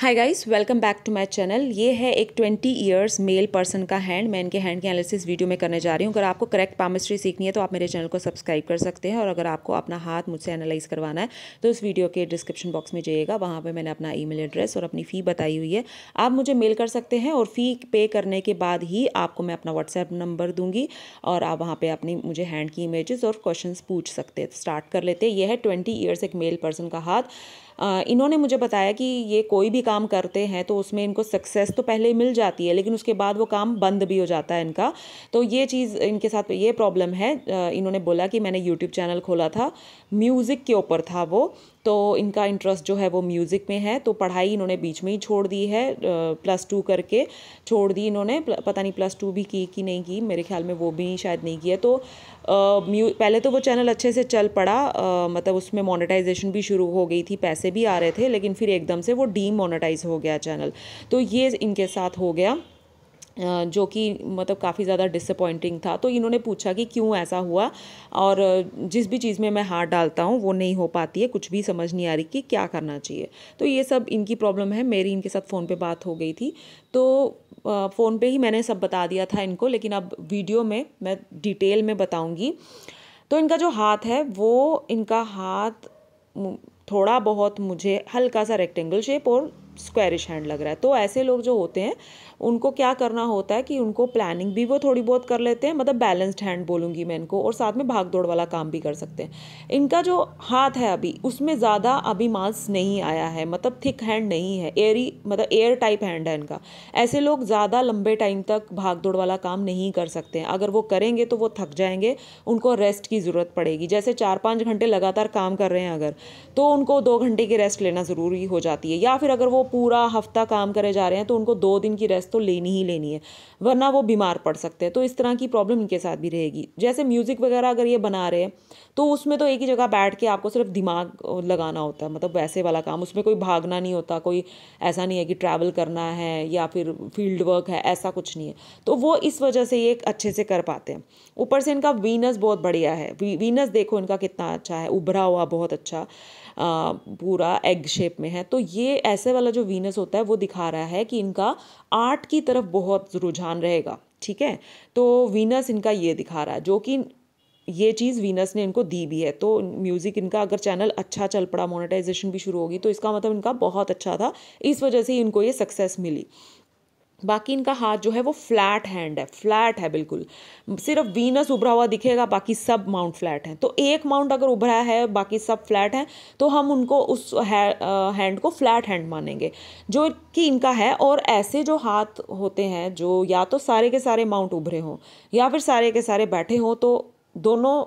hi guys welcome back to my channel ये है एक 20 इयर्स मेल पर्सन का हैंड मैं इनके हैंड के एनालिसिस वीडियो में करने जा रही हूँ अगर आपको करेक्ट पामिस्ट्री सीखनी है तो आप मेरे चैनल को सब्सक्राइब कर सकते हैं और अगर आपको अपना हाथ मुझसे एनालाइज करवाना है तो उस वीडियो के डिस्क्रिप्शन बॉक्स में जाइएगा वहाँ पर मैंने अपना ई एड्रेस और अपनी फ़ी बताई हुई है आप मुझे मेल कर सकते हैं और फ़ी पे करने के बाद ही आपको मैं अपना व्हाट्सएप नंबर दूँगी और आप वहाँ पर अपनी मुझे हैंड की इमेज और क्वेश्चन पूछ सकते हैं स्टार्ट तो कर लेते हैं ये है ट्वेंटी ईयर्स एक मेल पर्सन का हाथ इन्होंने मुझे बताया कि ये कोई भी काम करते हैं तो उसमें इनको सक्सेस तो पहले मिल जाती है लेकिन उसके बाद वो काम बंद भी हो जाता है इनका तो ये चीज़ इनके साथ ये प्रॉब्लम है इन्होंने बोला कि मैंने यूट्यूब चैनल खोला था म्यूज़िक के ऊपर था वो तो इनका इंटरेस्ट जो है वो म्यूज़िक में है तो पढ़ाई इन्होंने बीच में ही छोड़ दी है प्लस टू करके छोड़ दी इन्होंने पता नहीं प्लस टू भी की कि नहीं की मेरे ख्याल में वो भी शायद नहीं किया तो म्यू पहले तो वो चैनल अच्छे से चल पड़ा आ, मतलब उसमें मोनेटाइजेशन भी शुरू हो गई थी पैसे भी आ रहे थे लेकिन फिर एकदम से वो डी हो गया चैनल तो ये इनके साथ हो गया जो कि मतलब काफ़ी ज़्यादा डिसअपॉइंटिंग था तो इन्होंने पूछा कि क्यों ऐसा हुआ और जिस भी चीज़ में मैं हाथ डालता हूँ वो नहीं हो पाती है कुछ भी समझ नहीं आ रही कि क्या करना चाहिए तो ये सब इनकी प्रॉब्लम है मेरी इनके साथ फ़ोन पे बात हो गई थी तो फ़ोन पे ही मैंने सब बता दिया था इनको लेकिन अब वीडियो में मैं डिटेल में बताऊँगी तो इनका जो हाथ है वो इनका हाथ थोड़ा बहुत मुझे हल्का सा रेक्टेंगल शेप और स्क्वायरिश हैंड लग रहा है तो ऐसे लोग जो होते हैं उनको क्या करना होता है कि उनको प्लानिंग भी वो थोड़ी बहुत कर लेते हैं मतलब बैलेंस्ड हैंड बोलूँगी मैं इनको और साथ में भाग दौड़ वाला काम भी कर सकते हैं इनका जो हाथ है अभी उसमें ज़्यादा अभी मांस नहीं आया है मतलब थिक हैंड नहीं है एयरी मतलब एयर टाइप हैंड है इनका ऐसे लोग ज़्यादा लंबे टाइम तक भाग दौड़ वाला काम नहीं कर सकते हैं अगर वो करेंगे तो वो थक जाएंगे उनको रेस्ट की ज़रूरत पड़ेगी जैसे चार पाँच घंटे लगातार काम कर रहे हैं अगर तो उनको दो घंटे की रेस्ट लेना ज़रूरी हो जाती है या फिर अगर वो पूरा हफ्ता काम करे जा रहे हैं तो उनको दो दिन की रेस्ट ड्रेस तो लेनी ही लेनी है वरना वो बीमार पड़ सकते हैं तो इस तरह की प्रॉब्लम इनके साथ भी रहेगी जैसे म्यूज़िक वगैरह अगर ये बना रहे हैं तो उसमें तो एक ही जगह बैठ के आपको सिर्फ दिमाग लगाना होता है मतलब वैसे वाला काम उसमें कोई भागना नहीं होता कोई ऐसा नहीं है कि ट्रैवल करना है या फिर फील्ड वर्क है ऐसा कुछ नहीं है तो वो इस वजह से ये अच्छे से कर पाते हैं ऊपर से इनका वीनस बहुत बढ़िया है वी, वीनस देखो इनका कितना अच्छा है उभरा हुआ बहुत अच्छा पूरा एग शेप में है तो ये ऐसे वाला जो वीनस होता है वो दिखा रहा है कि इनका आर्ट की तरफ बहुत रुझान रहेगा ठीक है तो वीनस इनका ये दिखा रहा है जो कि ये चीज़ वीनस ने इनको दी भी है तो म्यूज़िक इनका अगर चैनल अच्छा चल पड़ा मोनेटाइजेशन भी शुरू होगी तो इसका मतलब इनका बहुत अच्छा था इस वजह से इनको ये सक्सेस मिली बाकी इनका हाथ जो है वो फ्लैट हैंड है फ्लैट है बिल्कुल सिर्फ वीनस उभरा हुआ दिखेगा बाकी सब माउंट फ्लैट हैं तो एक माउंट अगर उभरा है बाकी सब फ्लैट हैं तो हम उनको उस है, आ, हैंड को फ्लैट हैंड मानेंगे जो कि इनका है और ऐसे जो हाथ होते हैं जो या तो सारे के सारे माउंट उभरे हों या फिर सारे के सारे बैठे हों तो दोनों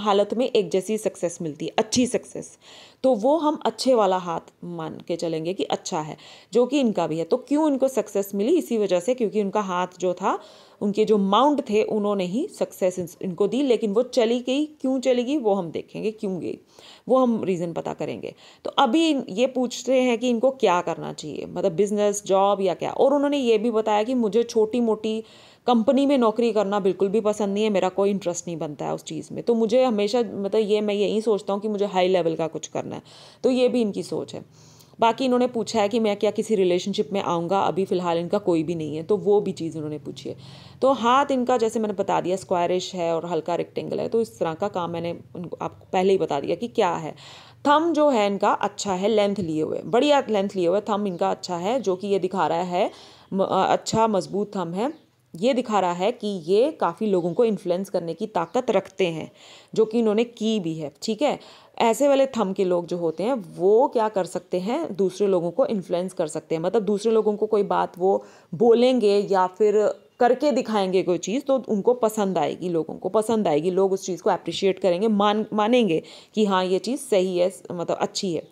हालत में एक जैसी सक्सेस मिलती है अच्छी सक्सेस तो वो हम अच्छे वाला हाथ मान के चलेंगे कि अच्छा है जो कि इनका भी है तो क्यों इनको सक्सेस मिली इसी वजह से क्योंकि उनका हाथ जो था उनके जो माउंट थे उन्होंने ही सक्सेस इनको दी लेकिन वो चली गई क्यों चली गई वो हम देखेंगे क्यों गई वो हम रीज़न पता करेंगे तो अभी ये पूछते हैं कि इनको क्या करना चाहिए मतलब बिजनेस जॉब या क्या और उन्होंने ये भी बताया कि मुझे छोटी मोटी कंपनी में नौकरी करना बिल्कुल भी पसंद नहीं है मेरा कोई इंटरेस्ट नहीं बनता है उस चीज़ में तो मुझे हमेशा मतलब ये मैं यही सोचता हूँ कि मुझे हाई लेवल का कुछ करना है तो ये भी इनकी सोच है बाकी इन्होंने पूछा है कि मैं क्या किसी रिलेशनशिप में आऊँगा अभी फ़िलहाल इनका कोई भी नहीं है तो वो भी चीज़ उन्होंने पूछी है तो हाथ इनका जैसे मैंने बता दिया स्क्वायरिश है और हल्का रेक्टेंगल है तो इस तरह का काम मैंने उनको आपको पहले ही बता दिया कि क्या है थम जो है इनका अच्छा है लेंथ लिए हुए बढ़िया लेंथ लिए हुए थम इनका अच्छा है जो कि ये दिखा रहा है अच्छा मजबूत थम है ये दिखा रहा है कि ये काफ़ी लोगों को इन्फ्लुएंस करने की ताकत रखते हैं जो कि इन्होंने की भी है ठीक है ऐसे वाले थम के लोग जो होते हैं वो क्या कर सकते हैं दूसरे लोगों को इन्फ्लुएंस कर सकते हैं मतलब दूसरे लोगों को कोई बात वो बोलेंगे या फिर करके दिखाएंगे कोई चीज़ तो उनको पसंद आएगी लोगों को पसंद आएगी लोग उस चीज़ को अप्रिशिएट करेंगे मान मानेंगे कि हाँ ये चीज़ सही है मतलब अच्छी है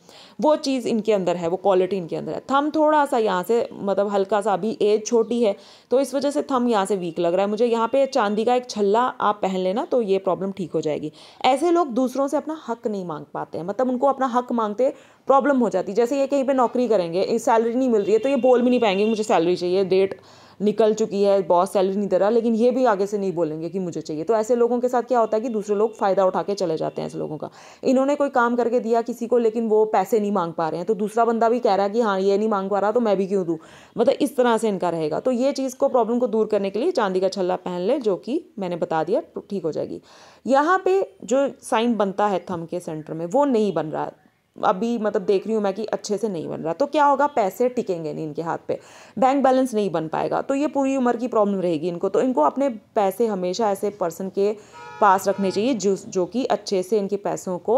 वो चीज़ इनके अंदर है वो क्वालिटी इनके अंदर है थम थोड़ा सा यहाँ से मतलब हल्का सा अभी एज छोटी है तो इस वजह से थम यहाँ से वीक लग रहा है मुझे यहाँ पे चांदी का एक छल्ला आप पहन लेना तो ये प्रॉब्लम ठीक हो जाएगी ऐसे लोग दूसरों से अपना हक नहीं मांग पाते हैं मतलब उनको अपना हक मांगते प्रॉब्लम हो जाती है जैसे ये कहीं पर नौकरी करेंगे सैलरी नहीं मिल रही है तो ये बोल भी नहीं पाएंगे मुझे सैलरी चाहिए डेट निकल चुकी है बॉस सैलरी नहीं दे रहा लेकिन ये भी आगे से नहीं बोलेंगे कि मुझे चाहिए तो ऐसे लोगों के साथ क्या होता है कि दूसरे लोग फ़ायदा उठा के चले जाते हैं ऐसे लोगों का इन्होंने कोई काम करके दिया किसी को लेकिन वो पैसे नहीं मांग पा रहे हैं तो दूसरा बंदा भी कह रहा है कि हाँ ये नहीं मांग पा रहा तो मैं भी क्यों दूँ मतलब इस तरह से इनका रहेगा तो ये चीज़ को प्रॉब्लम को दूर करने के लिए चांदी का छल्ला पहन लें जो कि मैंने बता दिया ठीक हो जाएगी यहाँ पे जो साइन बनता है थम के सेंटर में वो नहीं बन रहा है अभी मतलब देख रही हूँ मैं कि अच्छे से नहीं बन रहा तो क्या होगा पैसे टिकेंगे नहीं इनके हाथ पे बैंक बैलेंस नहीं बन पाएगा तो ये पूरी उम्र की प्रॉब्लम रहेगी इनको तो इनको अपने पैसे हमेशा ऐसे पर्सन के पास रखने चाहिए जो जो कि अच्छे से इनके पैसों को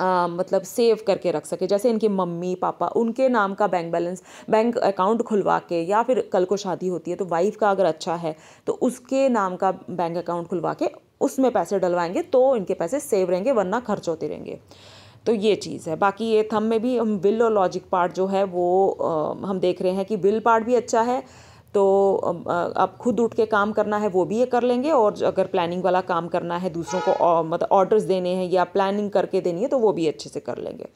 आ, मतलब सेव करके रख सके जैसे इनके मम्मी पापा उनके नाम का बैंक बैलेंस बैंक अकाउंट खुलवा के या फिर कल को शादी होती है तो वाइफ का अगर अच्छा है तो उसके नाम का बैंक अकाउंट खुलवा के उसमें पैसे डलवाएंगे तो इनके पैसे सेव रहेंगे वरना खर्च होते रहेंगे तो ये चीज़ है बाकी ये थम में भी हम विल और लॉजिक पार्ट जो है वो हम देख रहे हैं कि विल पार्ट भी अच्छा है तो आप खुद उठ के काम करना है वो भी ये कर लेंगे और अगर प्लानिंग वाला काम करना है दूसरों को मतलब ऑर्डर्स देने हैं या प्लानिंग करके देनी है तो वो भी अच्छे से कर लेंगे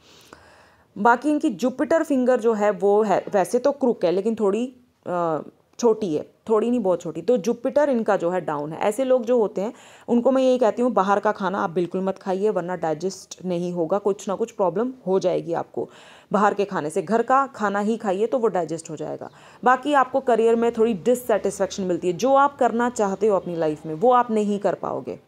बाकी इनकी जुपिटर फिंगर जो है वो है वैसे तो क्रुक है लेकिन थोड़ी छोटी है थोड़ी नहीं बहुत छोटी तो जुपिटर इनका जो है डाउन है ऐसे लोग जो होते हैं उनको मैं यही कहती हूँ बाहर का खाना आप बिल्कुल मत खाइए वरना डाइजेस्ट नहीं होगा कुछ ना कुछ प्रॉब्लम हो जाएगी आपको बाहर के खाने से घर का खाना ही खाइए तो वो डाइजेस्ट हो जाएगा बाकी आपको करियर में थोड़ी डिससेटिस्फेक्शन मिलती है जो आप करना चाहते हो अपनी लाइफ में वो आप नहीं कर पाओगे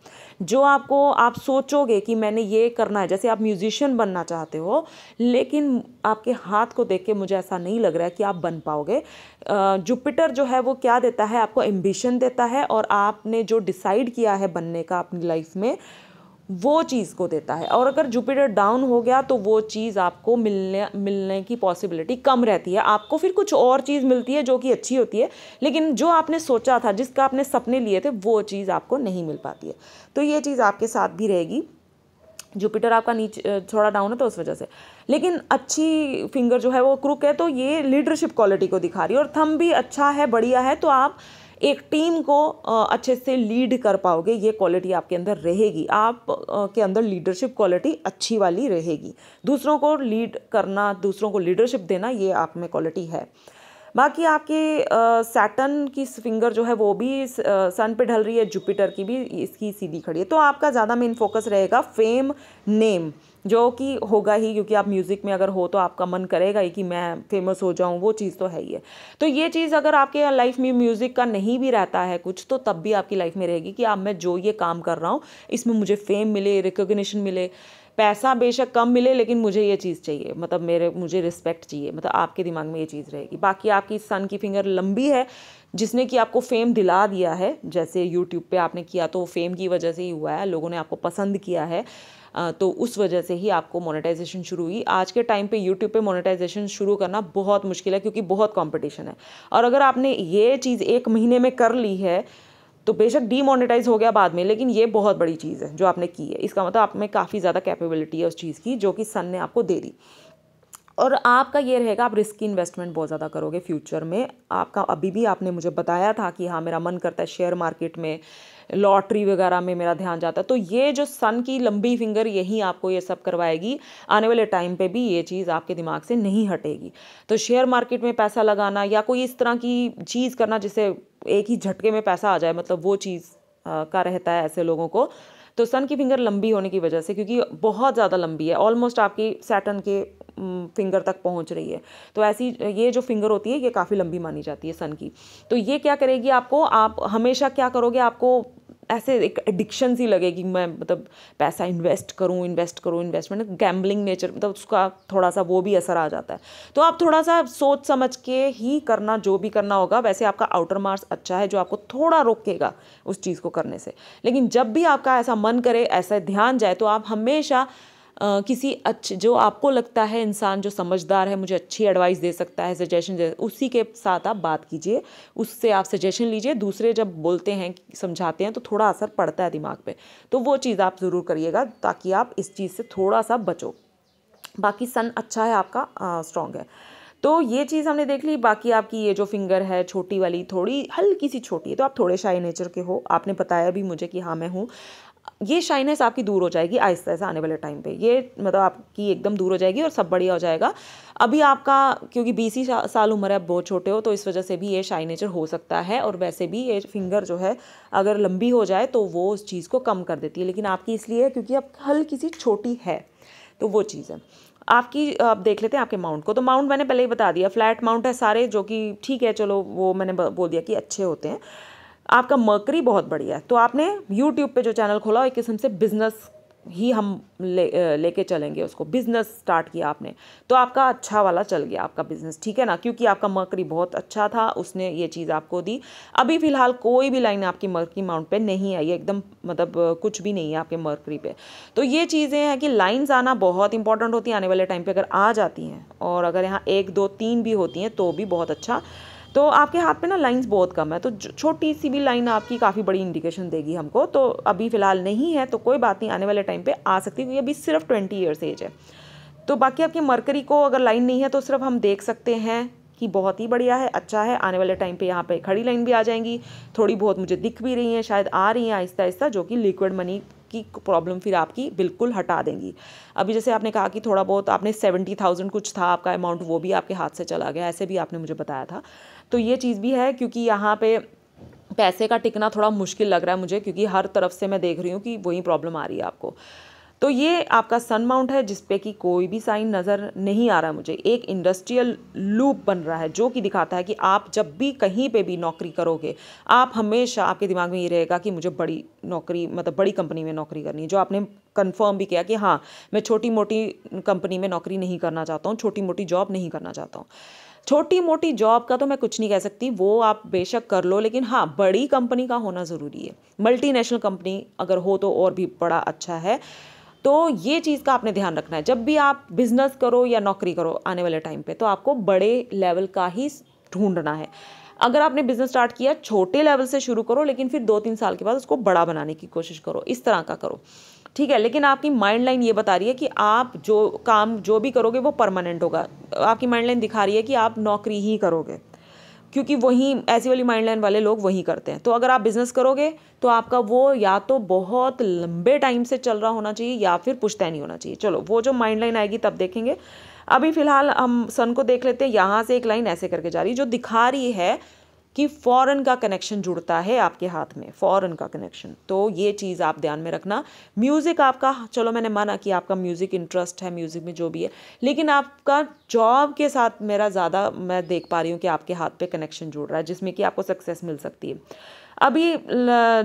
जो आपको आप सोचोगे कि मैंने ये करना है जैसे आप म्यूजिशियन बनना चाहते हो लेकिन आपके हाथ को देख के मुझे ऐसा नहीं लग रहा है कि आप बन पाओगे जुपिटर जो है वो क्या देता है आपको एम्बिशन देता है और आपने जो डिसाइड किया है बनने का अपनी लाइफ में वो चीज़ को देता है और अगर जुपिटर डाउन हो गया तो वो चीज़ आपको मिलने मिलने की पॉसिबिलिटी कम रहती है आपको फिर कुछ और चीज़ मिलती है जो कि अच्छी होती है लेकिन जो आपने सोचा था जिसका आपने सपने लिए थे वो चीज़ आपको नहीं मिल पाती है तो ये चीज़ आपके साथ भी रहेगी जुपिटर आपका नीचे थोड़ा डाउन है तो उस वजह से लेकिन अच्छी फिंगर जो है वो क्रुक है तो ये लीडरशिप क्वालिटी को दिखा रही है और थम भी अच्छा है बढ़िया है तो आप एक टीम को अच्छे से लीड कर पाओगे ये क्वालिटी आपके अंदर रहेगी आप के अंदर लीडरशिप क्वालिटी अच्छी वाली रहेगी दूसरों को लीड करना दूसरों को लीडरशिप देना ये आप में क्वालिटी है बाकी आपके सैटन की फिंगर जो है वो भी सन पे ढल रही है जुपिटर की भी इसकी सीधी खड़ी है तो आपका ज़्यादा मेन फोकस रहेगा फेम नेम जो कि होगा ही क्योंकि आप म्यूज़िक में अगर हो तो आपका मन करेगा ही कि मैं फेमस हो जाऊं वो चीज़ तो है ही है तो ये चीज़ अगर आपके लाइफ में म्यूज़िक का नहीं भी रहता है कुछ तो तब भी आपकी लाइफ में रहेगी कि आप मैं जो ये काम कर रहा हूँ इसमें मुझे फेम मिले रिकोगशन मिले पैसा बेशक कम मिले लेकिन मुझे ये चीज़ चाहिए मतलब मेरे मुझे रिस्पेक्ट चाहिए मतलब आपके दिमाग में ये चीज़ रहेगी बाकी आपकी सन की फिंगर लंबी है जिसने कि आपको फेम दिला दिया है जैसे यूट्यूब पे आपने किया तो फेम की वजह से ही हुआ है लोगों ने आपको पसंद किया है तो उस वजह से ही आपको मोनेटाइजेशन शुरू हुई आज के टाइम पे यूट्यूब पे मोनेटाइजेशन शुरू करना बहुत मुश्किल है क्योंकि बहुत कंपटीशन है और अगर आपने ये चीज़ एक महीने में कर ली है तो बेशक डीमोनेटाइज हो गया बाद में लेकिन ये बहुत बड़ी चीज़ है जो आपने की है इसका मतलब आप में काफ़ी ज़्यादा कैपेबिलिटी है उस चीज़ की जो कि सन ने आपको दे दी और आपका ये रहेगा आप रिस्की इन्वेस्टमेंट बहुत ज़्यादा करोगे फ्यूचर में आपका अभी भी आपने मुझे बताया था कि हाँ मेरा मन करता है शेयर मार्केट में लॉटरी वगैरह में मेरा ध्यान जाता है तो ये जो सन की लंबी फिंगर यही आपको ये सब करवाएगी आने वाले टाइम पे भी ये चीज़ आपके दिमाग से नहीं हटेगी तो शेयर मार्केट में पैसा लगाना या कोई इस तरह की चीज़ करना जिससे एक ही झटके में पैसा आ जाए मतलब वो चीज़ का रहता है ऐसे लोगों को तो सन की फिंगर लंबी होने की वजह से क्योंकि बहुत ज़्यादा लंबी है ऑलमोस्ट आपकी सैटन के फिंगर तक पहुंच रही है तो ऐसी ये जो फिंगर होती है ये काफ़ी लंबी मानी जाती है सन की तो ये क्या करेगी आपको आप हमेशा क्या करोगे आपको ऐसे एक एडिक्शन सी लगे कि मैं मतलब पैसा इन्वेस्ट करूं इन्वेस्ट करूं इन्वेस्टमेंट गैम्बलिंग नेचर मतलब उसका थोड़ा सा वो भी असर आ जाता है तो आप थोड़ा सा सोच समझ के ही करना जो भी करना होगा वैसे आपका आउटर मार्क्स अच्छा है जो आपको थोड़ा रोकेगा उस चीज़ को करने से लेकिन जब भी आपका ऐसा मन करे ऐसा ध्यान जाए तो आप हमेशा किसी अच्छे जो आपको लगता है इंसान जो समझदार है मुझे अच्छी एडवाइस दे सकता है सजेशन दे उसी के साथ आप बात कीजिए उससे आप सजेशन लीजिए दूसरे जब बोलते हैं समझाते हैं तो थोड़ा असर पड़ता है दिमाग पे तो वो चीज़ आप ज़रूर करिएगा ताकि आप इस चीज़ से थोड़ा सा बचो बाकी सन अच्छा है आपका स्ट्रॉन्ग है तो ये चीज़ हमने देख ली बाकी आपकी ये जो फिंगर है छोटी वाली थोड़ी हल्की सी छोटी है तो आप थोड़े शाही नेचर के हो आपने बताया भी मुझे कि हाँ मैं हूँ ये शाइनेस आपकी दूर हो जाएगी आहिस्ता आहिस्ता आने वाले टाइम पे ये मतलब आपकी एकदम दूर हो जाएगी और सब बढ़िया हो जाएगा अभी आपका क्योंकि बीस ही साल उम्र है बहुत छोटे हो तो इस वजह से भी ये शाइनेचर हो सकता है और वैसे भी ये फिंगर जो है अगर लंबी हो जाए तो वो उस चीज़ को कम कर देती है लेकिन आपकी इसलिए है क्योंकि आप हल्की सी छोटी है तो वो चीज़ है आपकी आप देख लेते हैं आपके माउंट को तो माउंट मैंने पहले ही बता दिया फ्लैट माउंट है सारे जो कि ठीक है चलो वो मैंने बोल दिया कि अच्छे होते हैं आपका मर्करी बहुत बढ़िया है तो आपने यूट्यूब पे जो चैनल खोला एक किस्म से बिज़नेस ही हम ले लेके चलेंगे उसको बिज़नेस स्टार्ट किया आपने तो आपका अच्छा वाला चल गया आपका बिज़नेस ठीक है ना क्योंकि आपका मर्करी बहुत अच्छा था उसने ये चीज़ आपको दी अभी फ़िलहाल कोई भी लाइन आपकी मर्करी माउंट पे नहीं आई एकदम मतलब कुछ भी नहीं है आपके मर्करी पे तो ये चीज़ें हैं कि लाइन्स आना बहुत इंपॉर्टेंट होती है आने वाले टाइम पर अगर आ जाती हैं और अगर यहाँ एक दो तीन भी होती हैं तो भी बहुत अच्छा तो आपके हाथ पे ना लाइंस बहुत कम है तो छोटी सी भी लाइन आपकी काफ़ी बड़ी इंडिकेशन देगी हमको तो अभी फ़िलहाल नहीं है तो कोई बात नहीं आने वाले टाइम पे आ सकती क्योंकि अभी सिर्फ ट्वेंटी ईयर्स एज है तो बाकी आपकी मरकरी को अगर लाइन नहीं है तो सिर्फ हम देख सकते हैं कि बहुत ही बढ़िया है अच्छा है आने वाले टाइम पे यहाँ पे खड़ी लाइन भी आ जाएंगी थोड़ी बहुत मुझे दिख भी रही हैं शायद आ रही हैं आहिस्ता आहिस्ता जो कि लिक्विड मनी की प्रॉब्लम फिर आपकी बिल्कुल हटा देंगी अभी जैसे आपने कहा कि थोड़ा बहुत आपने सेवेंटी थाउजेंड कुछ था आपका अमाउंट वो भी आपके हाथ से चला गया ऐसे भी आपने मुझे बताया था तो ये चीज़ भी है क्योंकि यहाँ पर पैसे का टिकना थोड़ा मुश्किल लग रहा है मुझे क्योंकि हर तरफ से मैं देख रही हूँ कि वही प्रॉब्लम आ रही है आपको तो ये आपका सन माउंट है जिसपे कि कोई भी साइन नज़र नहीं आ रहा है मुझे एक इंडस्ट्रियल लूप बन रहा है जो कि दिखाता है कि आप जब भी कहीं पे भी नौकरी करोगे आप हमेशा आपके दिमाग में ये रहेगा कि मुझे बड़ी नौकरी मतलब बड़ी कंपनी में नौकरी करनी है जो आपने कंफर्म भी किया कि हाँ मैं छोटी मोटी कंपनी में नौकरी नहीं करना चाहता हूँ छोटी मोटी जॉब नहीं करना चाहता हूँ छोटी मोटी जॉब का तो मैं कुछ नहीं कह सकती वो आप बेशक कर लो लेकिन हाँ बड़ी कंपनी का होना ज़रूरी है मल्टीनेशनल कंपनी अगर हो तो और भी बड़ा अच्छा है तो ये चीज़ का आपने ध्यान रखना है जब भी आप बिज़नेस करो या नौकरी करो आने वाले टाइम पे तो आपको बड़े लेवल का ही ढूंढना है अगर आपने बिज़नेस स्टार्ट किया छोटे लेवल से शुरू करो लेकिन फिर दो तीन साल के बाद उसको बड़ा बनाने की कोशिश करो इस तरह का करो ठीक है लेकिन आपकी माइंड लाइन ये बता रही है कि आप जो काम जो भी करोगे वो परमानेंट होगा आपकी माइंड लाइन दिखा रही है कि आप नौकरी ही करोगे क्योंकि वहीं ऐसी वाली माइंड लाइन वाले लोग वहीं करते हैं तो अगर आप बिज़नेस करोगे तो आपका वो या तो बहुत लंबे टाइम से चल रहा होना चाहिए या फिर पुश्तैनी होना चाहिए चलो वो जो माइंड लाइन आएगी तब देखेंगे अभी फ़िलहाल हम सन को देख लेते हैं यहाँ से एक लाइन ऐसे करके जा रही है जो दिखा रही है कि फ़ौरन का कनेक्शन जुड़ता है आपके हाथ में फ़ौरन का कनेक्शन तो ये चीज़ आप ध्यान में रखना म्यूज़िक आपका चलो मैंने माना कि आपका म्यूज़िक इंटरेस्ट है म्यूज़िक में जो भी है लेकिन आपका जॉब के साथ मेरा ज़्यादा मैं देख पा रही हूँ कि आपके हाथ पे कनेक्शन जुड़ रहा है जिसमें कि आपको सक्सेस मिल सकती है अभी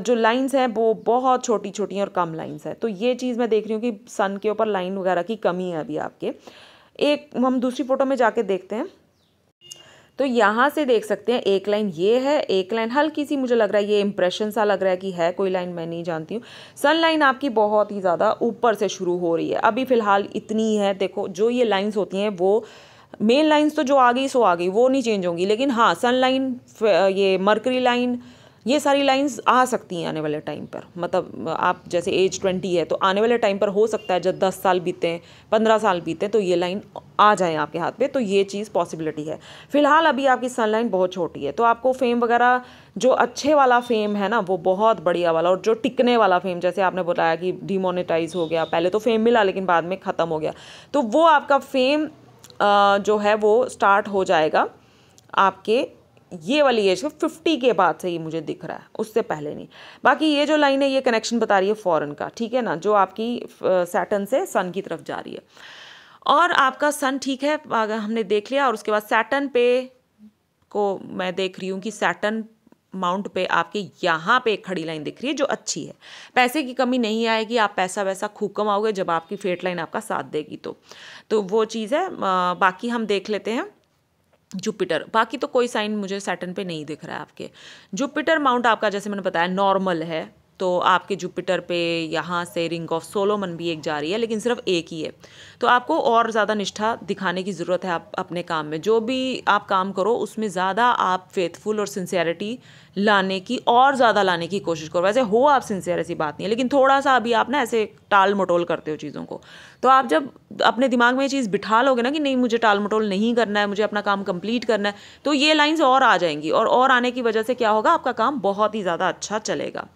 जो लाइंस हैं वो बहुत छोटी छोटी हैं और कम लाइंस हैं तो ये चीज़ मैं देख रही हूँ कि सन के ऊपर लाइन वगैरह की कमी है अभी आपके एक हम दूसरी फ़ोटो में जाके देखते हैं तो यहाँ से देख सकते हैं एक लाइन ये है एक लाइन हल्की सी मुझे लग रहा है ये इंप्रेशन सा लग रहा है कि है कोई लाइन मैं नहीं जानती हूँ सन लाइन आपकी बहुत ही ज़्यादा ऊपर से शुरू हो रही है अभी फ़िलहाल इतनी है देखो जो ये लाइन्स होती हैं वो मेन लाइन्स तो जो आ गई सो आ गई वो नहीं चेंज होंगी लेकिन हाँ सन लाइन ये मर्करी लाइन ये सारी लाइंस आ सकती हैं आने वाले टाइम पर मतलब आप जैसे एज ट्वेंटी है तो आने वाले टाइम पर हो सकता है जब दस साल बीते पंद्रह साल बीते तो ये लाइन आ जाए आपके हाथ पे तो ये चीज़ पॉसिबिलिटी है फिलहाल अभी आपकी सनलाइन बहुत छोटी है तो आपको फेम वगैरह जो अच्छे वाला फेम है ना वो बहुत बढ़िया वाला और जो टिकने वाला फेम जैसे आपने बताया कि डिमोनेटाइज हो गया पहले तो फेम मिला लेकिन बाद में ख़त्म हो गया तो वो आपका फेम जो है वो स्टार्ट हो जाएगा आपके ये वाली एज फिफ्टी के बाद से ये मुझे दिख रहा है उससे पहले नहीं बाकी ये जो लाइन है ये कनेक्शन बता रही है फॉरन का ठीक है ना जो आपकी सैटन से सन की तरफ जा रही है और आपका सन ठीक है हमने देख लिया और उसके बाद सैटन पे को मैं देख रही हूँ कि सैटन माउंट पे आपके यहाँ पे एक खड़ी लाइन दिख रही है जो अच्छी है पैसे की कमी नहीं आएगी आप पैसा वैसा खूब कमाओगे जब आपकी फेट लाइन आपका साथ देगी तो तो वो चीज़ है बाकी हम देख लेते हैं जुपिटर बाकी तो कोई साइन मुझे सैटन पे नहीं दिख रहा है आपके जुपिटर माउंट आपका जैसे मैंने बताया नॉर्मल है तो आपके जुपिटर पे यहाँ से रिंग ऑफ सोलोमन भी एक जा रही है लेकिन सिर्फ एक ही है तो आपको और ज़्यादा निष्ठा दिखाने की ज़रूरत है आप अपने काम में जो भी आप काम करो उसमें ज़्यादा आप फेथफुल और सिंसियरिटी लाने की और ज़्यादा लाने की कोशिश करो वैसे हो आप सिंसियर ऐसी बात नहीं है लेकिन थोड़ा सा अभी आप ना ऐसे टाल मटोल करते हो चीज़ों को तो आप जब अपने दिमाग में ये चीज़ बिठा लोगे ना कि नहीं मुझे टाल मटोल नहीं करना है मुझे अपना काम कंप्लीट करना है तो ये लाइंस और आ जाएंगी और और आने की वजह से क्या होगा आपका काम बहुत ही ज़्यादा अच्छा चलेगा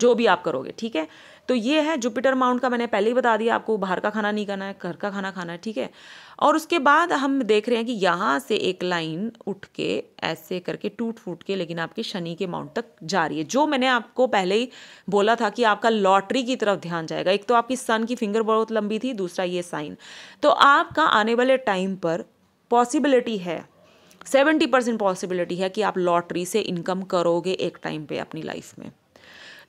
जो भी आप करोगे ठीक है तो ये है जुपिटर माउंट का मैंने पहले ही बता दिया आपको बाहर का खाना नहीं खाना है घर का खाना खाना है ठीक है और उसके बाद हम देख रहे हैं कि यहाँ से एक लाइन उठ के ऐसे करके टूट फूट के लेकिन आपके शनि के माउंट तक जा रही है जो मैंने आपको पहले ही बोला था कि आपका लॉटरी की तरफ ध्यान जाएगा एक तो आपकी सन की फिंगर बहुत लंबी थी दूसरा ये साइन तो आपका आने वाले टाइम पर पॉसिबिलिटी है सेवेंटी परसेंट पॉसिबिलिटी है कि आप लॉटरी से इनकम करोगे एक टाइम पे अपनी लाइफ में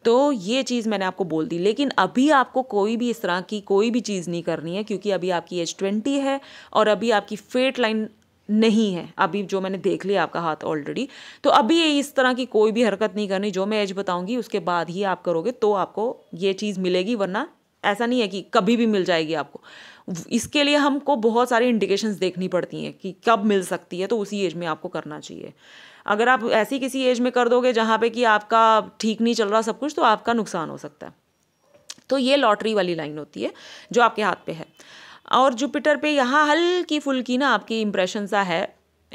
तो ये चीज़ मैंने आपको बोल दी लेकिन अभी आपको कोई भी इस तरह की कोई भी चीज़ नहीं करनी है क्योंकि अभी आपकी एज ट्वेंटी है और अभी आपकी फेट लाइन नहीं है अभी जो मैंने देख लिया आपका हाथ ऑलरेडी तो अभी इस तरह की कोई भी हरकत नहीं करनी जो मैं एज बताऊंगी उसके बाद ही आप करोगे तो आपको ये चीज़ मिलेगी वरना ऐसा नहीं है कि कभी भी मिल जाएगी आपको इसके लिए हमको बहुत सारी इंडिकेशंस देखनी पड़ती हैं कि कब मिल सकती है तो उसी एज में आपको करना चाहिए अगर आप ऐसी किसी एज में कर दोगे जहाँ पे कि आपका ठीक नहीं चल रहा सब कुछ तो आपका नुकसान हो सकता है तो ये लॉटरी वाली लाइन होती है जो आपके हाथ पे है और जुपिटर पे यहाँ हल्की फुल्की ना आपकी इम्प्रेशन सा है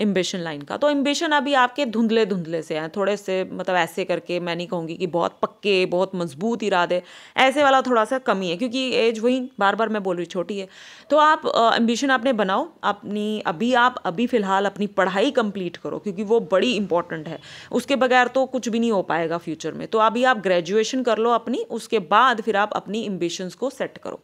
एम्बिशन लाइन का तो एम्बिशन अभी आपके धुंधले धुंधले से हैं थोड़े से मतलब ऐसे करके मैं नहीं कहूँगी कि बहुत पक्के बहुत मजबूत इरादे ऐसे वाला थोड़ा सा कमी है क्योंकि एज वही बार बार मैं बोल रही छोटी है तो आप एम्बिशन आपने बनाओ अपनी अभी आप अभी फ़िलहाल अपनी पढ़ाई कंप्लीट करो क्योंकि वो बड़ी इंपॉर्टेंट है उसके बगैर तो कुछ भी नहीं हो पाएगा फ्यूचर में तो अभी आप ग्रेजुएशन कर लो अपनी उसके बाद फिर आप अपनी एम्बिशंस को सेट करो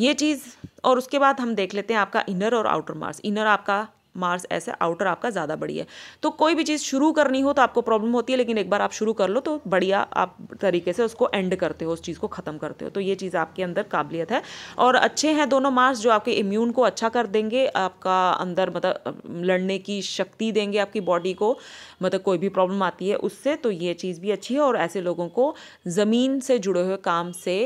ये चीज़ और उसके बाद हम देख लेते हैं आपका इनर और आउटर मार्स इनर आपका मार्स ऐसे आउटर आपका ज़्यादा बढ़िया है तो कोई भी चीज़ शुरू करनी हो तो आपको प्रॉब्लम होती है लेकिन एक बार आप शुरू कर लो तो बढ़िया आप तरीके से उसको एंड करते हो उस चीज़ को ख़त्म करते हो तो ये चीज़ आपके अंदर काबिलियत है और अच्छे हैं दोनों मार्स जो आपके इम्यून को अच्छा कर देंगे आपका अंदर मतलब लड़ने की शक्ति देंगे आपकी बॉडी को मतलब कोई भी प्रॉब्लम आती है उससे तो ये चीज़ भी अच्छी है और ऐसे लोगों को ज़मीन से जुड़े हुए काम से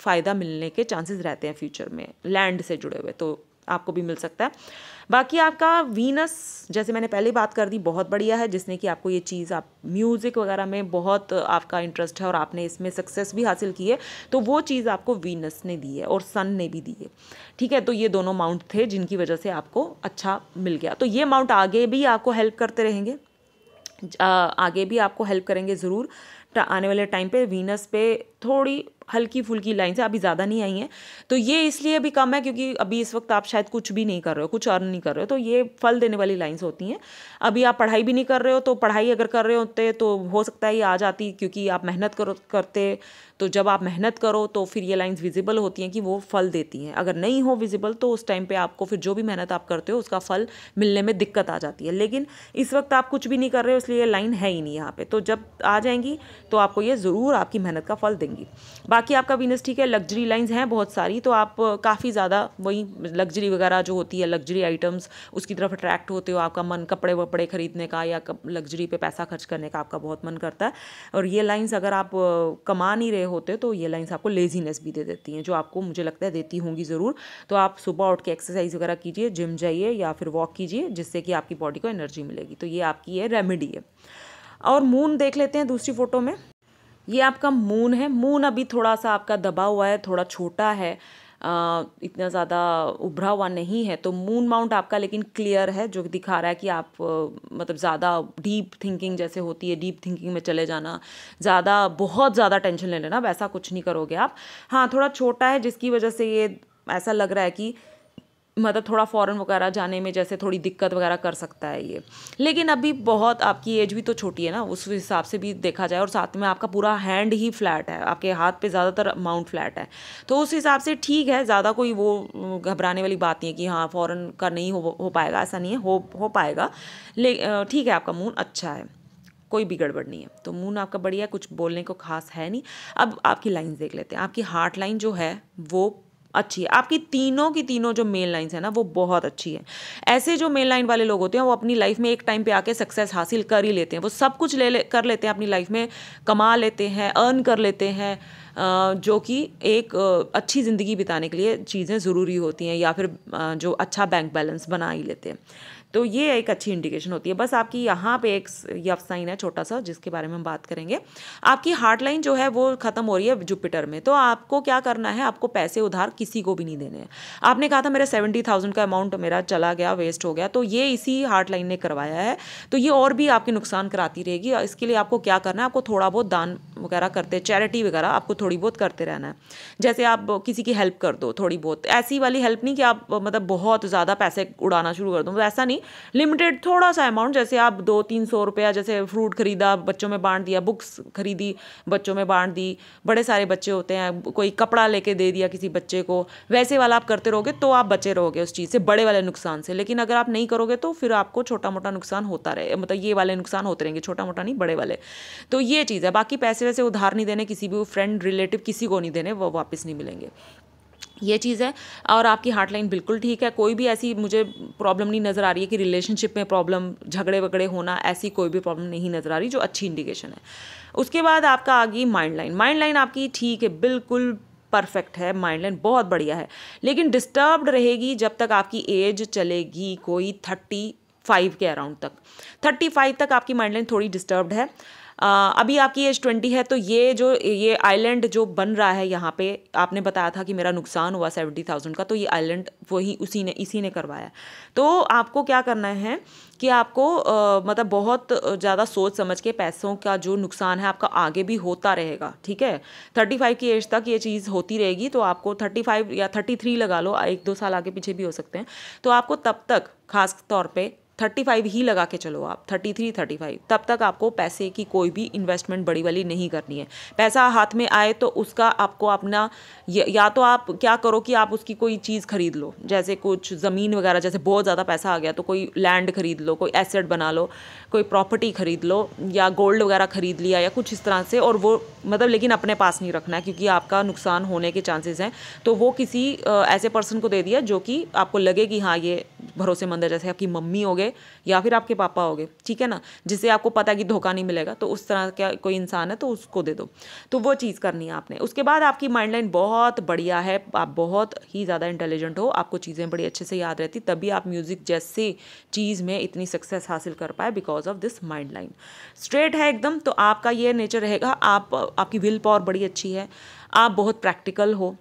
फ़ायदा मिलने के चांसेस रहते हैं फ्यूचर में लैंड से जुड़े हुए तो आपको भी मिल सकता है बाकी आपका वीनस जैसे मैंने पहले बात कर दी बहुत बढ़िया है जिसने कि आपको ये चीज़ आप म्यूज़िक वगैरह में बहुत आपका इंटरेस्ट है और आपने इसमें सक्सेस भी हासिल की है तो वो चीज़ आपको वीनस ने दी है और सन ने भी दी है ठीक है तो ये दोनों माउंट थे जिनकी वजह से आपको अच्छा मिल गया तो ये माउंट आगे भी आपको हेल्प करते रहेंगे आगे भी आपको हेल्प करेंगे ज़रूर आने वाले टाइम पे वीनस पे थोड़ी हल्की फुल्की लाइन से अभी ज़्यादा नहीं आई हैं तो ये इसलिए भी कम है क्योंकि अभी इस वक्त आप शायद कुछ भी नहीं कर रहे हो कुछ अर्न नहीं कर रहे हो तो ये फल देने वाली लाइन्स होती हैं अभी आप पढ़ाई भी नहीं कर रहे हो तो पढ़ाई अगर कर रहे होते तो हो सकता है ये आ जाती क्योंकि आप मेहनत करो करते तो जब आप मेहनत करो तो फिर ये लाइंस विजिबल होती हैं कि वो फल देती हैं अगर नहीं हो विजिबल तो उस टाइम पे आपको फिर जो भी मेहनत आप करते हो उसका फल मिलने में दिक्कत आ जाती है लेकिन इस वक्त आप कुछ भी नहीं कर रहे हो इसलिए लाइन है ही नहीं यहाँ पर तो जब आ जाएंगी तो आपको ये ज़रूर आपकी मेहनत का फल देंगी बाकी आपका बिजनेस ठीक है लग्जरी लाइन्स हैं बहुत सारी तो आप काफ़ी ज़्यादा वही लग्जरी वगैरह जो होती है लग्जरी आइटम्स उसकी तरफ अट्रैक्ट होते हो आपका मन कपड़े वपड़े खरीदने का या लग्जरी पे पैसा खर्च करने का आपका बहुत मन करता है और ये लाइन्स अगर आप कमा नहीं रहे होते तो ये लाइन्स आपको लेजीनेस भी दे देती हैं जो आपको मुझे लगता है देती होंगी ज़रूर तो आप सुबह उठ के एक्सरसाइज वगैरह कीजिए जिम जाइए या फिर वॉक कीजिए जिससे कि आपकी बॉडी को एनर्जी मिलेगी तो ये आपकी ये रेमेडी है और मून देख लेते हैं दूसरी फ़ोटो में ये आपका मून है मून अभी थोड़ा सा आपका दबा हुआ है थोड़ा छोटा है इतना ज़्यादा उभरा हुआ नहीं है तो मून माउंट आपका लेकिन क्लियर है जो दिखा रहा है कि आप मतलब ज़्यादा डीप थिंकिंग जैसे होती है डीप थिंकिंग में चले जाना ज़्यादा बहुत ज़्यादा टेंशन ले लेना वैसा कुछ नहीं करोगे आप हाँ थोड़ा छोटा है जिसकी वजह से ये ऐसा लग रहा है कि मतलब थोड़ा फ़ॉरन वगैरह जाने में जैसे थोड़ी दिक्कत वगैरह कर सकता है ये लेकिन अभी बहुत आपकी एज भी तो छोटी है ना उस हिसाब से भी देखा जाए और साथ में आपका पूरा हैंड ही फ्लैट है आपके हाथ पे ज़्यादातर अमाउंट फ्लैट है तो उस हिसाब से ठीक है ज़्यादा कोई वो घबराने वाली बात नहीं है कि हाँ फ़ौरन का नहीं हो हो पाएगा ऐसा नहीं है हो हो पाएगा ले ठीक है आपका मून अच्छा है कोई भी गड़बड़ नहीं है तो मून आपका बढ़िया कुछ बोलने को खास है नहीं अब आपकी लाइन्स देख लेते हैं आपकी हार्ट लाइन जो है वो अच्छी है आपकी तीनों की तीनों जो मेल लाइन्स है ना वो बहुत अच्छी है ऐसे जो मेल लाइन वाले लोग होते हैं वो अपनी लाइफ में एक टाइम पे आके सक्सेस हासिल कर ही लेते हैं वो सब कुछ ले, ले कर लेते हैं अपनी लाइफ में कमा लेते हैं अर्न कर लेते हैं जो कि एक अच्छी ज़िंदगी बिताने के लिए चीज़ें ज़रूरी होती हैं या फिर जो अच्छा बैंक बैलेंस बना ही लेते हैं तो ये एक अच्छी इंडिकेशन होती है बस आपकी यहाँ पे एक यफ साइन है छोटा सा जिसके बारे में हम बात करेंगे आपकी हार्ट लाइन जो है वो ख़त्म हो रही है जुपिटर में तो आपको क्या करना है आपको पैसे उधार किसी को भी नहीं देने हैं आपने कहा था मेरा सेवेंटी थाउजेंड का अमाउंट मेरा चला गया वेस्ट हो गया तो ये इसी हार्ट लाइन ने करवाया है तो ये और भी आपके नुकसान कराती रहेगी और इसके लिए आपको क्या करना है आपको थोड़ा बहुत दान वगैरह करते चैरिटी वगैरह आपको थोड़ी बहुत करते रहना है जैसे आप किसी की हेल्प कर दो थोड़ी बहुत ऐसी वाली हेल्प नहीं कि आप मतलब बहुत ज़्यादा पैसे उड़ाना शुरू कर दो ऐसा नहीं नहीं लिमिटेड थोड़ा सा अमाउंट जैसे आप दो तीन सौ रुपया जैसे फ्रूट खरीदा बच्चों में बांट दिया बुक्स खरीदी बच्चों में बांट दी बड़े सारे बच्चे होते हैं कोई कपड़ा लेके दे दिया किसी बच्चे को वैसे वाला आप करते रहोगे तो आप बचे रहोगे उस चीज़ से बड़े वाले नुकसान से लेकिन अगर आप नहीं करोगे तो फिर आपको छोटा मोटा नुकसान होता रहे मतलब ये वाले नुकसान होते रहेंगे छोटा मोटा नहीं बड़े वाले तो ये चीज़ है बाकी पैसे वैसे उधार नहीं देने किसी भी फ्रेंड रिलेटिव किसी को नहीं देने वो वापस नहीं मिलेंगे ये चीज़ है और आपकी हार्ट लाइन बिल्कुल ठीक है कोई भी ऐसी मुझे प्रॉब्लम नहीं नज़र आ रही है कि रिलेशनशिप में प्रॉब्लम झगड़े वगड़े होना ऐसी कोई भी प्रॉब्लम नहीं नज़र आ रही जो अच्छी इंडिकेशन है उसके बाद आपका आ गई माइंड लाइन माइंड लाइन आपकी ठीक है बिल्कुल परफेक्ट है माइंड लाइन बहुत बढ़िया है लेकिन डिस्टर्ब्ड रहेगी जब तक आपकी एज चलेगी कोई थर्टी फाइव के अराउंड तक थर्टी फाइव तक आपकी माइंड लाइन थोड़ी डिस्टर्ब्ड है अभी आपकी एज ट्वेंटी है तो ये जो ये आइलैंड जो बन रहा है यहाँ पे आपने बताया था कि मेरा नुकसान हुआ सेवेंटी थाउजेंड का तो ये आइलैंड वही उसी ने इसी ने करवाया तो आपको क्या करना है कि आपको आ, मतलब बहुत ज़्यादा सोच समझ के पैसों का जो नुकसान है आपका आगे भी होता रहेगा ठीक है थर्टी फाइव की एज तक ये चीज़ होती रहेगी तो आपको थर्टी फाइव या थर्टी थ्री लगा लो एक दो साल आगे पीछे भी हो सकते हैं तो आपको तब तक खास तौर पर थर्टी फाइव ही लगा के चलो आप थर्टी थ्री थर्टी फाइव तब तक आपको पैसे की कोई भी इन्वेस्टमेंट बड़ी वाली नहीं करनी है पैसा हाथ में आए तो उसका आपको अपना या तो आप क्या करो कि आप उसकी कोई चीज़ खरीद लो जैसे कुछ ज़मीन वगैरह जैसे बहुत ज़्यादा पैसा आ गया तो कोई लैंड खरीद लो कोई एसेट बना लो कोई प्रॉपर्टी खरीद लो या गोल्ड वगैरह खरीद लिया या कुछ इस तरह से और वो मतलब लेकिन अपने पास नहीं रखना है क्योंकि आपका नुकसान होने के चांसेस हैं तो वो किसी ऐसे पर्सन को दे दिया जो कि आपको लगे कि हाँ ये भरोसेमंद है जैसे आपकी मम्मी हो गए या फिर आपके पापा गए ठीक है ना जिसे आपको पता है कि धोखा नहीं मिलेगा तो उस तरह का कोई इंसान है तो उसको दे दो तो वो चीज़ करनी है आपने उसके बाद आपकी माइंड लाइन बहुत बढ़िया है आप बहुत ही ज़्यादा इंटेलिजेंट हो आपको चीज़ें बड़ी अच्छे से याद रहती तभी आप म्यूज़िक जैसे चीज़ में इतनी सक्सेस हासिल कर पाए because of this mind line straight है एकदम तो आपका ये नेचर रहेगा आप आपकी विल पावर बड़ी अच्छी है आप बहुत प्रैक्टिकल हो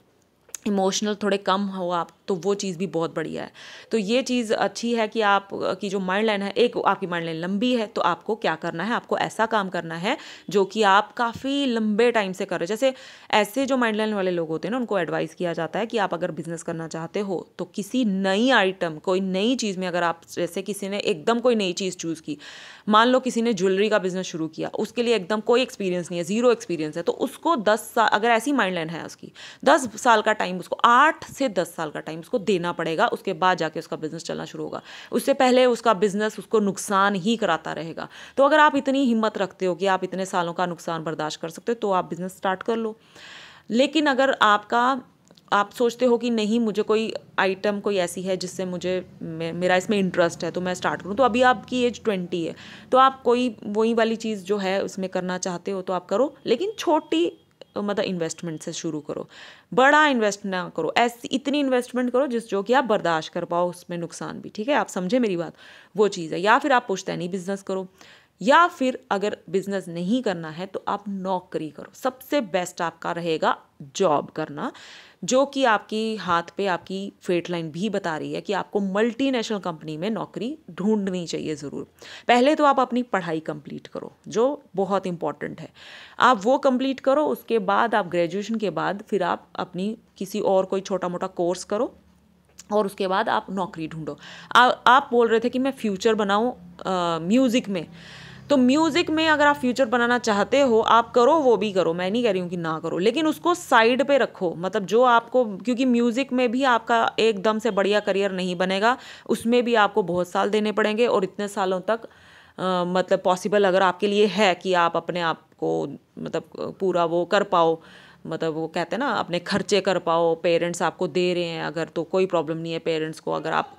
इमोशनल थोड़े कम हो आप तो वो चीज़ भी बहुत बढ़िया है तो ये चीज़ अच्छी है कि आप की जो माइंड लाइन है एक आपकी माइंड लाइन लंबी है तो आपको क्या करना है आपको ऐसा काम करना है जो कि आप काफ़ी लंबे टाइम से कर रहे जैसे ऐसे जो माइंड लाइन वाले लोग होते हैं ना उनको एडवाइस किया जाता है कि आप अगर बिजनेस करना चाहते हो तो किसी नई आइटम कोई नई चीज़ में अगर आप जैसे किसी ने एकदम कोई नई चीज़ चूज़ की मान लो किसी ने ज्वेलरी का बिजनेस शुरू किया उसके लिए एकदम कोई एक्सपीरियंस नहीं है ज़ीरो एक्सपीरियंस है तो उसको दस साल अगर ऐसी माइंड लाइन है उसकी दस साल का टाइम उसको आठ से दस साल का टाइम टाइम उसको देना पड़ेगा उसके बाद जाके उसका बिजनेस चलना शुरू होगा उससे पहले उसका बिजनेस उसको नुकसान ही कराता रहेगा तो अगर आप इतनी हिम्मत रखते हो कि आप इतने सालों का नुकसान बर्दाश्त कर सकते हो तो आप बिजनेस स्टार्ट कर लो लेकिन अगर आपका आप सोचते हो कि नहीं मुझे कोई आइटम कोई ऐसी है जिससे मुझे मे, मेरा इसमें इंटरेस्ट है तो मैं स्टार्ट करूँ तो अभी आपकी एज ट्वेंटी है तो आप कोई वही वाली चीज़ जो है उसमें करना चाहते हो तो आप करो लेकिन छोटी तो मतलब इन्वेस्टमेंट से शुरू करो बड़ा इन्वेस्ट ना करो ऐसी इतनी इन्वेस्टमेंट करो जिस जो कि आप बर्दाश्त कर पाओ उसमें नुकसान भी ठीक है आप समझे मेरी बात वो चीज़ है या फिर आप पुश्तैनी बिजनेस करो या फिर अगर बिजनेस नहीं करना है तो आप नौकरी करो सबसे बेस्ट आपका रहेगा जॉब करना जो कि आपकी हाथ पे आपकी फेट लाइन भी बता रही है कि आपको मल्टीनेशनल कंपनी में नौकरी ढूंढनी चाहिए ज़रूर पहले तो आप अपनी पढ़ाई कंप्लीट करो जो बहुत इंपॉर्टेंट है आप वो कंप्लीट करो उसके बाद आप ग्रेजुएशन के बाद फिर आप अपनी किसी और कोई छोटा मोटा कोर्स करो और उसके बाद आप नौकरी ढूंढो आप बोल रहे थे कि मैं फ्यूचर बनाऊँ म्यूज़िक में तो म्यूज़िक में अगर आप फ्यूचर बनाना चाहते हो आप करो वो भी करो मैं नहीं कह रही हूँ कि ना करो लेकिन उसको साइड पे रखो मतलब जो आपको क्योंकि म्यूज़िक में भी आपका एकदम से बढ़िया करियर नहीं बनेगा उसमें भी आपको बहुत साल देने पड़ेंगे और इतने सालों तक आ, मतलब पॉसिबल अगर आपके लिए है कि आप अपने आप को मतलब पूरा वो कर पाओ मतलब वो कहते हैं ना अपने खर्चे कर पाओ पेरेंट्स आपको दे रहे हैं अगर तो कोई प्रॉब्लम नहीं है पेरेंट्स को अगर आप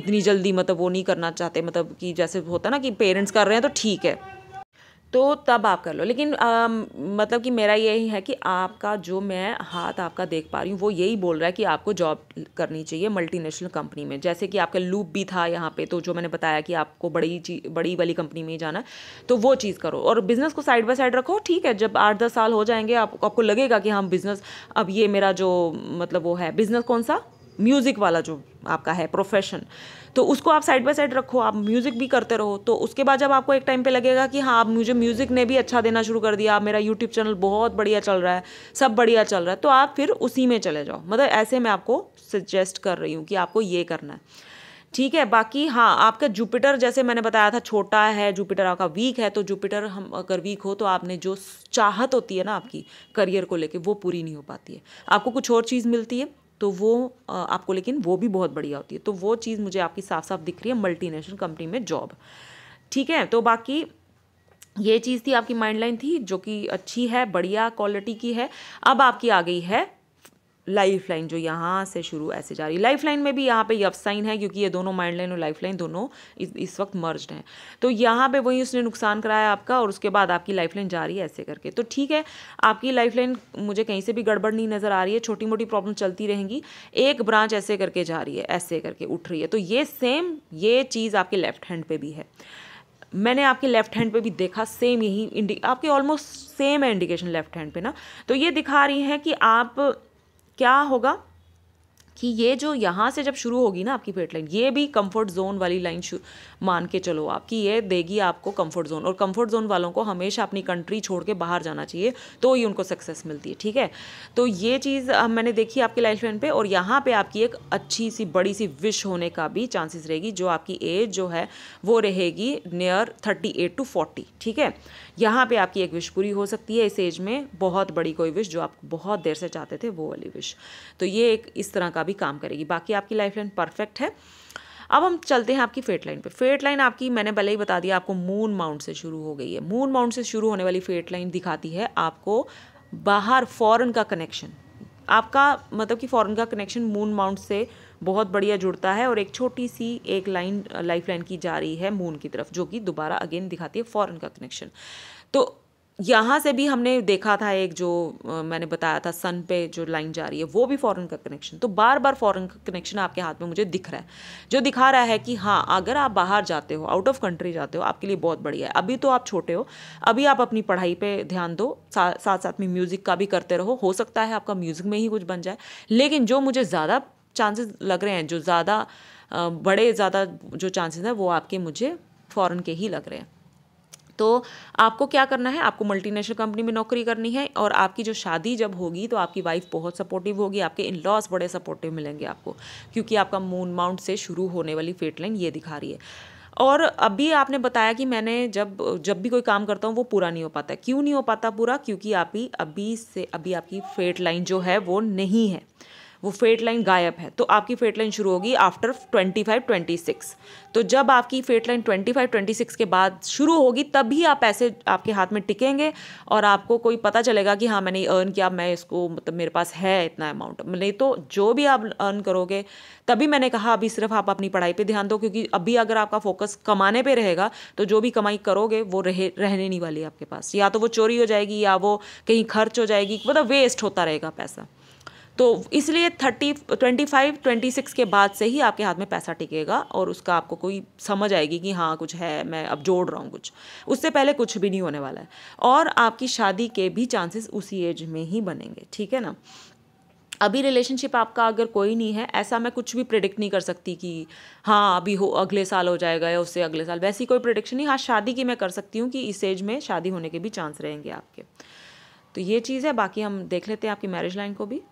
इतनी जल्दी मतलब वो नहीं करना चाहते मतलब कि जैसे होता है ना कि पेरेंट्स कर रहे हैं तो ठीक है तो तब आप कर लो लेकिन आ, मतलब कि मेरा यही है कि आपका जो मैं हाथ आपका देख पा रही हूँ वो यही बोल रहा है कि आपको जॉब करनी चाहिए मल्टीनेशनल कंपनी में जैसे कि आपका लूप भी था यहाँ पे तो जो मैंने बताया कि आपको बड़ी चीज बड़ी वाली कंपनी में ही जाना है तो वो चीज़ करो और बिज़नेस को साइड बाई साइड रखो ठीक है जब आठ दस साल हो जाएंगे आप, आपको लगेगा कि हाँ बिज़नेस अब ये मेरा जो मतलब वो है बिज़नेस कौन सा म्यूज़िक वाला जो आपका है प्रोफेशन तो उसको आप साइड बाय साइड रखो आप म्यूज़िक भी करते रहो तो उसके बाद जब आपको एक टाइम पे लगेगा कि हाँ आप मुझे म्यूज़िक ने भी अच्छा देना शुरू कर दिया आप मेरा यूट्यूब चैनल बहुत बढ़िया चल रहा है सब बढ़िया चल रहा है तो आप फिर उसी में चले जाओ मतलब ऐसे मैं आपको सजेस्ट कर रही हूँ कि आपको ये करना है ठीक है बाकी हाँ आपका जुपिटर जैसे मैंने बताया था छोटा है जुपिटर आपका वीक है तो जुपिटर हम अगर वीक हो तो आपने जो चाहत होती है ना आपकी करियर को लेके वो पूरी नहीं हो पाती है आपको कुछ और चीज़ मिलती है तो वो आपको लेकिन वो भी बहुत बढ़िया होती है तो वो चीज़ मुझे आपकी साफ साफ दिख रही है मल्टीनेशनल कंपनी में जॉब ठीक है तो बाकी ये चीज़ थी आपकी माइंड लाइन थी जो कि अच्छी है बढ़िया क्वालिटी की है अब आपकी आ गई है लाइफ लाइन जो यहाँ से शुरू ऐसे जा रही है लाइफ लाइन में भी यहाँ पे यफ साइन है क्योंकि ये दोनों माइंड लाइन और लाइफ लाइन दोनों इस, इस वक्त मर्ज हैं तो यहाँ पे वही उसने नुकसान कराया आपका और उसके बाद आपकी लाइफ लाइन जा रही है ऐसे करके तो ठीक है आपकी लाइफ लाइन मुझे कहीं से भी गड़बड़ नहीं नज़र आ रही है छोटी मोटी प्रॉब्लम चलती रहेंगी एक ब्रांच ऐसे करके जा रही है ऐसे करके उठ रही है तो ये सेम ये चीज़ आपके लेफ्ट हैंड पर भी है मैंने आपके लेफ्ट हैंड पे भी देखा सेम यही आपके ऑलमोस्ट सेम है इंडिकेशन लेफ्ट हैंड पे ना तो ये दिखा रही हैं कि आप क्या होगा कि ये जो यहाँ से जब शुरू होगी ना आपकी पेट लाइन ये भी कंफर्ट जोन वाली लाइन मान के चलो आपकी ये देगी आपको कंफर्ट जोन और कंफर्ट जोन वालों को हमेशा अपनी कंट्री छोड़ के बाहर जाना चाहिए तो ही उनको सक्सेस मिलती है ठीक है तो ये चीज़ मैंने देखी आपकी लाइफ लाइन पर और यहाँ पर आपकी एक अच्छी सी बड़ी सी विश होने का भी चांसेस रहेगी जो आपकी एज जो है वो रहेगी near thirty eight to forty ठीक है यहाँ पे आपकी एक विश पूरी हो सकती है इस एज में बहुत बड़ी कोई विश जो आप बहुत देर से चाहते थे वो वाली विश तो ये एक इस तरह का भी काम करेगी बाकी आपकी लाइफ लाइन परफेक्ट है अब हम चलते हैं आपकी फेट लाइन पे फेट लाइन आपकी मैंने भले ही बता दिया आपको मून माउंट से शुरू हो गई है मून माउंट से शुरू होने वाली फेट लाइन दिखाती है आपको बाहर फॉरेन का कनेक्शन आपका मतलब कि फॉरेन का कनेक्शन मून माउंट से बहुत बढ़िया जुड़ता है और एक छोटी सी एक लाइन लाइफ लाइन की जा रही है मून की तरफ जो कि दोबारा अगेन दिखाती है फॉरन का कनेक्शन तो यहाँ से भी हमने देखा था एक जो आ, मैंने बताया था सन पे जो लाइन जा रही है वो भी फ़ॉरन का कनेक्शन तो बार बार फ़ॉरन का कनेक्शन आपके हाथ में मुझे दिख रहा है जो दिखा रहा है कि हाँ अगर आप बाहर जाते हो आउट ऑफ कंट्री जाते हो आपके लिए बहुत बढ़िया है अभी तो आप छोटे हो अभी आप अपनी पढ़ाई पर ध्यान दो सा, साथ साथ में म्यूज़िक का भी करते रहो हो सकता है आपका म्यूज़िक में ही कुछ बन जाए लेकिन जो मुझे ज़्यादा चांसेस लग रहे हैं जो ज़्यादा बड़े ज़्यादा जो चांसेस हैं वो आपके मुझे फ़ॉरन के ही लग रहे हैं तो आपको क्या करना है आपको मल्टीनेशनल कंपनी में नौकरी करनी है और आपकी जो शादी जब होगी तो आपकी वाइफ बहुत सपोर्टिव होगी आपके इन लॉस बड़े सपोर्टिव मिलेंगे आपको क्योंकि आपका मून माउंट से शुरू होने वाली फेट लाइन ये दिखा रही है और अभी आपने बताया कि मैंने जब जब भी कोई काम करता हूँ वो पूरा नहीं हो पाता क्यों नहीं हो पाता पूरा क्योंकि आप ही अभी से अभी आपकी फेट लाइन जो है वो नहीं है वो फेट लाइन गायब है तो आपकी फेट लाइन शुरू होगी आफ्टर 25 26 तो जब आपकी फेट लाइन 25 26 के बाद शुरू होगी तभी आप पैसे आपके हाथ में टिकेंगे और आपको कोई पता चलेगा कि हाँ मैंने अर्न किया मैं इसको मतलब मेरे पास है इतना अमाउंट नहीं तो जो भी आप अर्न करोगे तभी मैंने कहा अभी सिर्फ आप अपनी पढ़ाई पर ध्यान दो क्योंकि अभी अगर आपका फोकस कमाने पर रहेगा तो जो भी कमाई करोगे वो रहे रहने नहीं वाली आपके पास या तो वो चोरी हो जाएगी या वो कहीं खर्च हो जाएगी मतलब वेस्ट होता रहेगा पैसा तो इसलिए thirty twenty five twenty six के बाद से ही आपके हाथ में पैसा टिकेगा और उसका आपको कोई समझ आएगी कि हाँ कुछ है मैं अब जोड़ रहा हूँ कुछ उससे पहले कुछ भी नहीं होने वाला है और आपकी शादी के भी चांसेस उसी एज में ही बनेंगे ठीक है ना अभी रिलेशनशिप आपका अगर कोई नहीं है ऐसा मैं कुछ भी प्रिडिक्ट नहीं कर सकती कि हाँ अभी हो अगले साल हो जाएगा या उससे अगले साल वैसी कोई प्रिडिक्शन नहीं हाँ शादी की मैं कर सकती हूँ कि इस एज में शादी होने के भी चांस रहेंगे आपके तो ये चीज़ है बाकी हम देख लेते हैं आपकी मैरिज लाइन को भी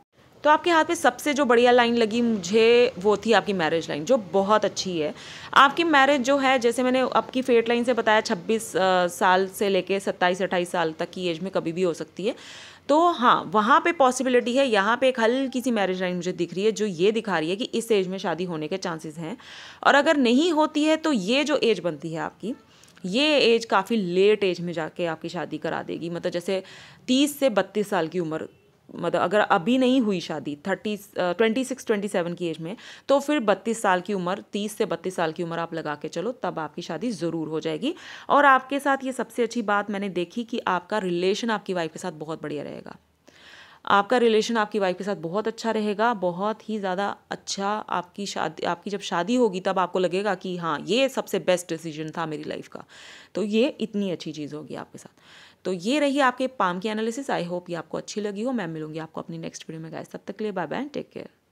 तो आपके हाथ पे सबसे जो बढ़िया लाइन लगी मुझे वो थी आपकी मैरिज लाइन जो बहुत अच्छी है आपकी मैरिज जो है जैसे मैंने आपकी फेट लाइन से बताया छब्बीस साल से लेके सत्ताईस अट्ठाईस साल तक की एज में कभी भी हो सकती है तो हाँ वहाँ पे पॉसिबिलिटी है यहाँ पे एक हल्की सी मैरिज लाइन मुझे दिख रही है जो ये दिखा रही है कि इस एज में शादी होने के चांसेस हैं और अगर नहीं होती है तो ये जो एज बनती है आपकी ये एज काफ़ी लेट एज में जाके आपकी शादी करा देगी मतलब जैसे तीस से बत्तीस साल की उम्र मतलब अगर अभी नहीं हुई शादी thirty twenty six twenty seven की एज में तो फिर बत्तीस साल की उम्र तीस से बत्तीस साल की उम्र आप लगा के चलो तब आपकी शादी ज़रूर हो जाएगी और आपके साथ ये सबसे अच्छी बात मैंने देखी कि आपका रिलेशन आपकी वाइफ के साथ बहुत बढ़िया रहेगा आपका रिलेशन आपकी वाइफ के साथ बहुत अच्छा रहेगा बहुत ही ज़्यादा अच्छा आपकी शादी आपकी जब शादी होगी तब आपको लगेगा कि हाँ ये सबसे बेस्ट डिसीजन था मेरी लाइफ का तो ये इतनी अच्छी चीज़ होगी आपके साथ तो ये रही आपके पाम की एनालिसिस आई होप ये आपको अच्छी लगी हो मैं मिलूंगी आपको अपनी नेक्स्ट वीडियो में गाइस तब तक के लिए बाय बाय टेक केयर